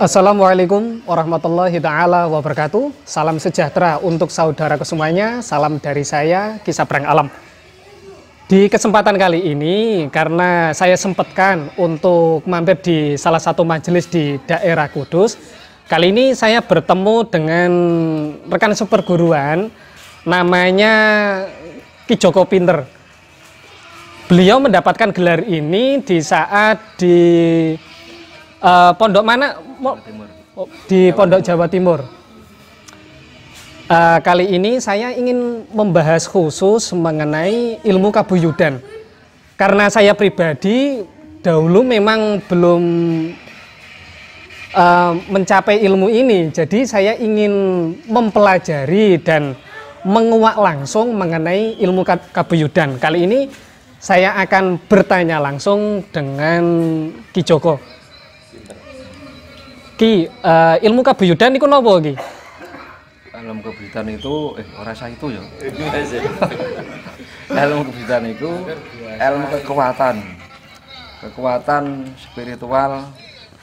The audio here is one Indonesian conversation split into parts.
Assalamualaikum warahmatullahi taala wabarakatuh. Salam sejahtera untuk saudara semuanya. Salam dari saya Kisah Perang Alam. Di kesempatan kali ini karena saya sempatkan untuk mampir di salah satu majelis di daerah Kudus. Kali ini saya bertemu dengan rekan seperguruan namanya Ki Joko Pinter. Beliau mendapatkan gelar ini di saat di Uh, pondok mana? Timur. Di Pondok Jawa Timur. Uh, kali ini saya ingin membahas khusus mengenai ilmu kabuyudan. Karena saya pribadi dahulu memang belum uh, mencapai ilmu ini, jadi saya ingin mempelajari dan menguak langsung mengenai ilmu kabuyudan. Kali ini saya akan bertanya langsung dengan Ki Joko. Ki, uh, ilmu kabuyudan itu nobo ki? Ilmu kabuyudan itu eh saya itu ya. ilmu kabuyudan itu ilmu kekuatan. Kekuatan spiritual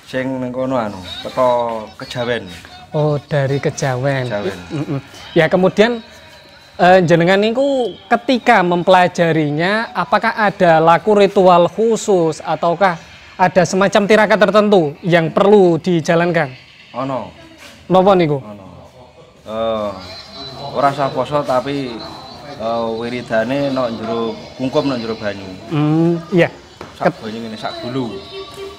sing nengkono anu, peta kejawen. Oh, dari kejawen. kejawen. Mm -mm. Ya, kemudian uh, eh, jenengan niku ketika mempelajarinya apakah ada laku ritual khusus ataukah ada semacam tirakat tertentu yang perlu dijalankan? Ono. Oh Napa niku? Ono. Oh no. uh, eh, orang sah poso tapi uh, wiridane no jero kungkum no jero banyu. Hmm, iya. Sak banyu ini sak bulu.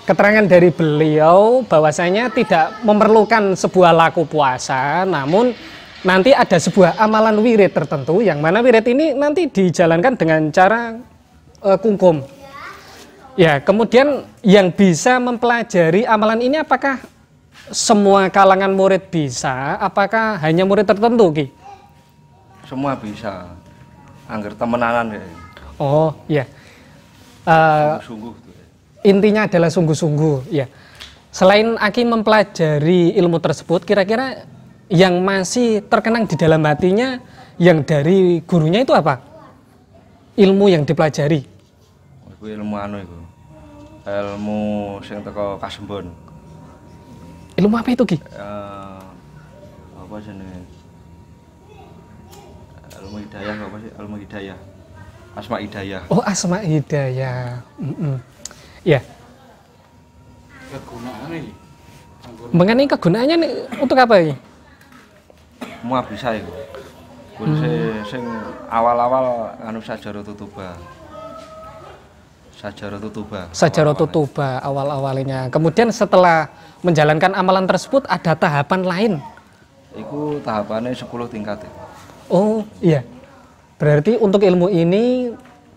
Keterangan dari beliau bahwasanya tidak memerlukan sebuah laku puasa, namun nanti ada sebuah amalan wirid tertentu yang mana wirid ini nanti dijalankan dengan cara uh, kungkum. Ya, kemudian yang bisa mempelajari amalan ini apakah semua kalangan murid bisa? Apakah hanya murid tertentu, Ki? Semua bisa. Angger temenanan ya. Oh, ya. sungguh, eh, sungguh. Ya. Intinya adalah sungguh-sungguh, ya. Selain Aki mempelajari ilmu tersebut, kira-kira yang masih terkenang di dalam hatinya yang dari gurunya itu apa? Ilmu yang dipelajari. Kuwi ilmu anu iku. Ilmu sing teko Kasembon. Ilmu apa itu, Ki? Uh, apa jenenge? Ilmu hidayah apa sih? Ilmu hidayah. Asma hidayah. Oh, asma hidayah. Mm -mm. Ya. Yeah. Kegunaan ini. Mengenai kegunaannya nih, untuk apa ini? Mau bisa itu. Kursi hmm. sing awal-awal anu saja tutuba. Sajaro Tuba. Sajaro awal awal-awalnya. Kemudian setelah menjalankan amalan tersebut ada tahapan lain. Itu tahapannya 10 tingkat. Oh, iya. Berarti untuk ilmu ini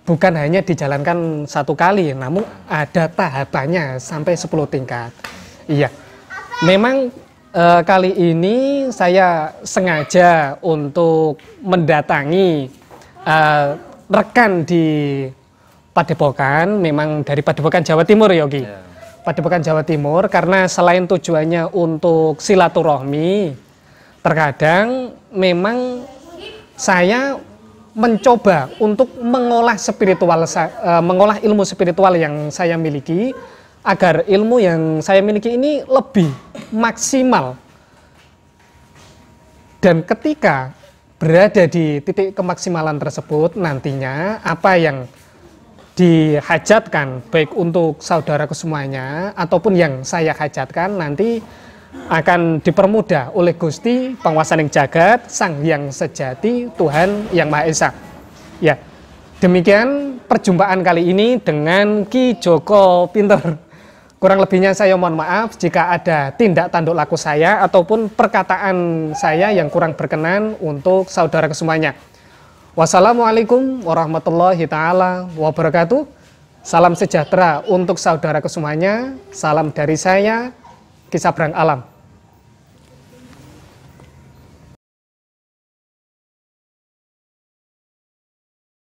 bukan hanya dijalankan satu kali, namun ada tahapannya sampai sepuluh tingkat. Iya. Memang e, kali ini saya sengaja untuk mendatangi e, rekan di Padepokan memang dari Padepokan Jawa Timur Yogi. Ya, yeah. Padepokan Jawa Timur karena selain tujuannya untuk silaturahmi, terkadang memang saya mencoba untuk mengolah spiritual eh, mengolah ilmu spiritual yang saya miliki agar ilmu yang saya miliki ini lebih maksimal. Dan ketika berada di titik kemaksimalan tersebut nantinya apa yang dihajatkan baik untuk saudara kesemuanya ataupun yang saya hajatkan nanti akan dipermudah oleh Gusti penguasa yang jagat sang yang sejati Tuhan yang Maha Esa ya demikian perjumpaan kali ini dengan Ki Joko Pinter kurang lebihnya saya mohon maaf jika ada tindak tanduk laku saya ataupun perkataan saya yang kurang berkenan untuk saudara kesemuanya. Wassalamualaikum warahmatullahi taala wabarakatuh. Salam sejahtera untuk saudara kesemuanya. Salam dari saya, Kisabrang Alam.